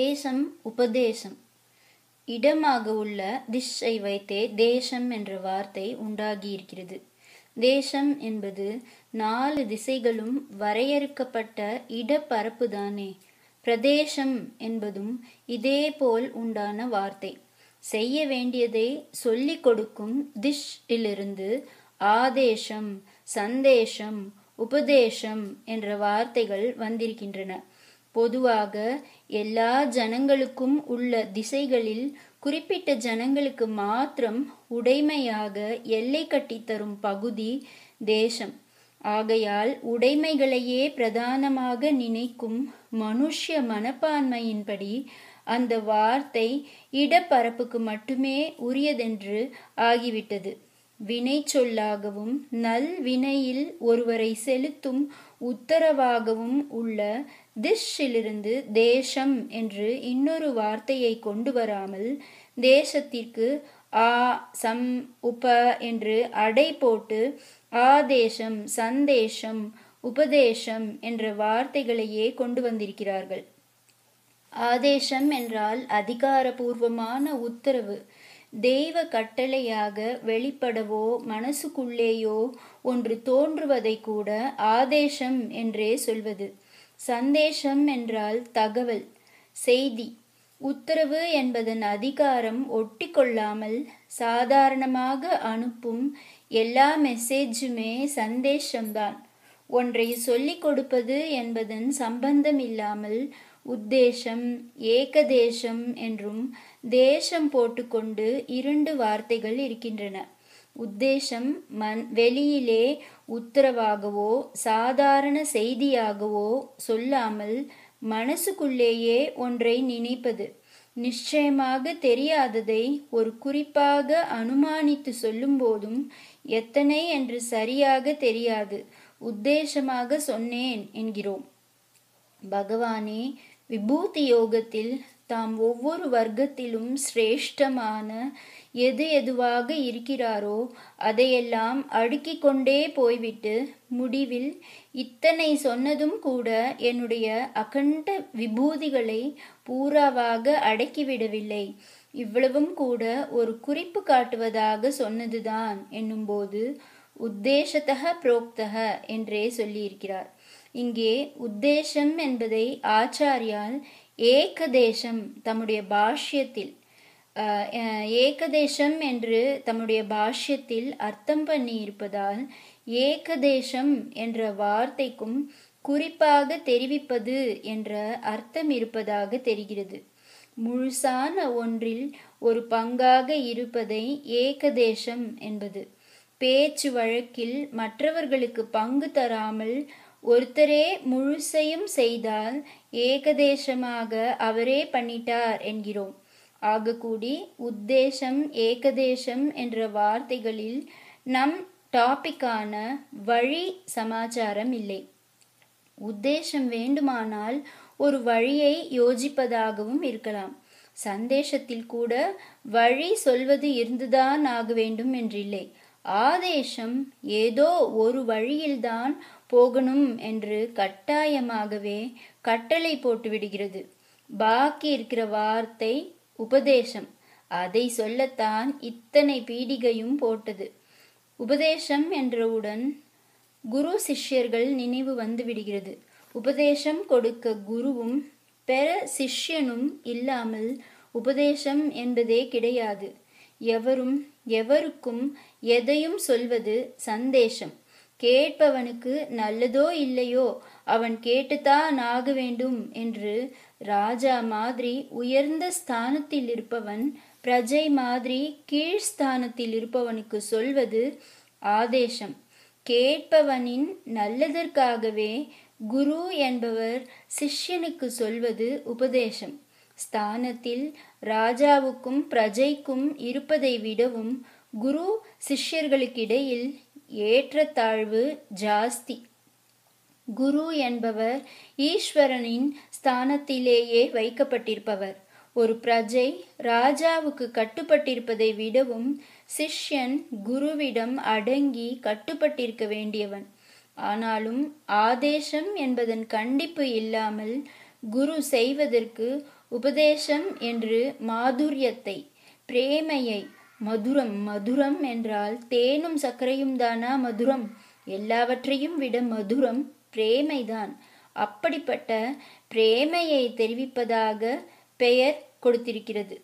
தேசம் உபதேசம் இடமாக உள்ள திஷை வைத்தே தேசம் என்ற வார்த்தை உண்டாகியிருக்கிறது தேசம் என்பது நாலு திசைகளும் வரையறுக்கப்பட்ட இடப்பரப்பு தானே பிரதேசம் என்பதும் இதே போல் உண்டான வார்த்தை செய்ய வேண்டியதை சொல்லிக் கொடுக்கும் திஷ் ஆதேசம் சந்தேசம் உபதேசம் என்ற வார்த்தைகள் வந்திருக்கின்றன பொதுவாக எல்லா ஜனங்களுக்கும் உள்ள திசைகளில் குறிப்பிட்ட ஜனங்களுக்கு மாத்திரம் உடைமையாக எல்லை கட்டித்தரும் பகுதி தேசம் ஆகையால் உடைமைகளையே பிரதானமாக நினைக்கும் மனுஷ்ய மனப்பான்மையின்படி அந்த வார்த்தை இடப்பரப்புக்கு மட்டுமே உரியதென்று ஆகிவிட்டது வினை சொல்லாகவும் நல் வினையில் ஒருவரை செலுத்தும் உத்தரவாகவும் உள்ள திஷ்ஷிலிருந்து தேசம் என்று இன்னொரு வார்த்தையை கொண்டு வராமல் தேசத்திற்கு ஆ சம் உப என்று அடை போட்டு ஆதேசம் சந்தேஷம் உபதேசம் என்ற வார்த்தைகளையே கொண்டு வந்திருக்கிறார்கள் ஆதேசம் என்றால் அதிகாரபூர்வமான உத்தரவு தெய்வ கட்டளையாக வெளிப்படவோ மனசுக்குள்ளேயோ ஒன்று தோன்றுவதை கூட ஆதேசம் என்றே சொல்வது சந்தேஷம் என்றால் தகவல் செய்தி உத்தரவு என்பதன் அதிகாரம் ஒட்டி கொள்ளாமல் சாதாரணமாக அனுப்பும் எல்லா மெசேஜுமே சந்தேஷம்தான் ஒன்றை சொல்லிக் கொடுப்பது என்பதன் சம்பந்தம் இல்லாமல் உத்தேசம் ஏகதேசம் என்றும் தேசம் போட்டுக்கொண்டு இரண்டு வார்த்தைகள் இருக்கின்றன உத்தேசம் மண் வெளியிலே உத்தரவாகவோ சாதாரண செய்தியாகவோ சொல்லாமல் மனசுக்குள்ளேயே ஒன்றை நினைப்பது நிச்சயமாக தெரியாததை ஒரு குறிப்பாக அனுமானித்து சொல்லும் போதும் எத்தனை என்று சரியாக தெரியாது உத்தேசமாக சொன்னேன் என்கிறோம் பகவானே விபூதி யோகத்தில் தாம் ஒவ்வொரு வர்க்கத்திலும் சிரேஷ்டமான எது எதுவாக இருக்கிறாரோ அதையெல்லாம் அடுக்கி கொண்டே போய்விட்டு முடிவில் இத்தனை சொன்னதும் கூட என்னுடைய அகண்ட விபூதிகளை பூராவாக அடக்கிவிடவில்லை இவ்வளவும் கூட ஒரு குறிப்பு காட்டுவதாக சொன்னதுதான் என்னும்போது உத்தேசத்தக புரோக்தக என்றே சொல்லியிருக்கிறார் இங்கே உத்தேசம் என்பதை ஆச்சாரியால் ஏகதேசம் தம்முடைய பாஷ்யத்தில் ஏகதேசம் என்று தம்முடைய பாஷ்யத்தில் அர்த்தம் பண்ணியிருப்பதால் ஏகதேசம் என்ற வார்த்தைக்கும் குறிப்பாக தெரிவிப்பது என்ற அர்த்தம் இருப்பதாக தெரிகிறது முழுசான ஒன்றில் ஒரு பங்காக இருப்பதை ஏகதேசம் என்பது பேச்சு வழக்கில் மற்றவர்களுக்கு பங்கு தராமல் ஒருத்தரே முழுசையும் செய்தால் ஏகதேசமாக அவரே பண்ணிட்டார் என்கிறோம் ஆகக்கூடி உத்தேசம் ஏகதேசம் என்ற வார்த்தைகளில் நம் டாபிக்கான வழி சமாச்சாரம் இல்லை உத்தேசம் வேண்டுமானால் ஒரு வழியை யோசிப்பதாகவும் இருக்கலாம் சந்தேஷத்தில் கூட வழி சொல்வது இருந்துதான் ஆக வேண்டும் என்றில்லை ஆதேசம் ஏதோ ஒரு வழியில்தான் போகணும் என்று கட்டாயமாகவே கட்டளை போட்டு விடுகிறது பாக்கி இருக்கிற வார்த்தை உபதேசம் அதை சொல்லத்தான் இத்தனை பீடிகையும் போட்டது உபதேசம் என்றவுடன் குரு சிஷ்யர்கள் நினைவு வந்து விடுகிறது உபதேசம் கொடுக்க குருவும் பெற சிஷ்யனும் இல்லாமல் உபதேசம் என்பதே கிடையாது எவரும் எவருக்கும் எதையும் சொல்வது சந்தேஷம் கேட்பவனுக்கு நல்லதோ இல்லையோ அவன் கேட்டுத்தான் ஆக வேண்டும் என்று ராஜா மாதிரி உயர்ந்த ஸ்தானத்தில் இருப்பவன் பிரஜை மாதிரி கீழ்ஸ்தானத்தில் இருப்பவனுக்கு சொல்வது ஆதேசம் கேட்பவனின் நல்லதற்காகவே குரு என்பவர் சிஷ்யனுக்கு சொல்வது உபதேசம் ஸ்தானத்தில் ராஜாவுக்கும் பிரஜைக்கும் இருப்பதை விடவும் குரு சிஷ்யர்களுக்கிடையில் ஏற்றத்தாழ்வு ஜாஸ்தி குரு என்பவர் ஈஸ்வரனின் ஸ்தானத்திலேயே வைக்கப்பட்டிருப்பவர் ஒரு பிரஜை ராஜாவுக்கு கட்டுப்பட்டிருப்பதை விடவும் சிஷ்யன் குருவிடம் அடங்கி கட்டுப்பட்டிருக்க வேண்டியவன் ஆனாலும் ஆதேசம் என்பதன் கண்டிப்பு இல்லாமல் குரு செய்வதற்கு உபதேசம் என்று மாதுரியத்தை பிரேமையை மதுரம் மதுரம் என்றால் தேனும் சர்க்கரையும் தானா மதுரம் எல்லாவற்றையும் விட மதுரம் பிரேமைதான் அப்படிப்பட்ட பிரேமையை தெரிவிப்பதாக பெயர் கொடுத்திருக்கிறது